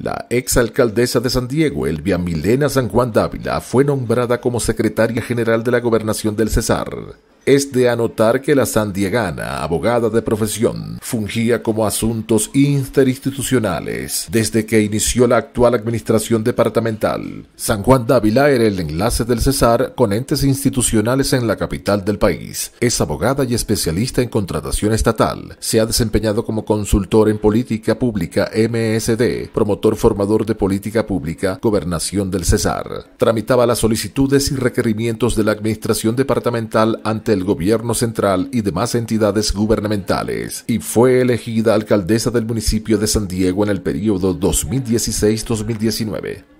La exalcaldesa de San Diego, Elvia Milena San Juan Dávila, fue nombrada como secretaria general de la gobernación del Cesar. Es de anotar que la sandiegana, abogada de profesión, fungía como asuntos interinstitucionales desde que inició la actual administración departamental. San Juan Dávila era el enlace del Cesar con entes institucionales en la capital del país. Es abogada y especialista en contratación estatal. Se ha desempeñado como consultor en política pública MSD, promotor formador de política pública, gobernación del Cesar. Tramitaba las solicitudes y requerimientos de la administración departamental ante gobierno central y demás entidades gubernamentales, y fue elegida alcaldesa del municipio de San Diego en el periodo 2016-2019.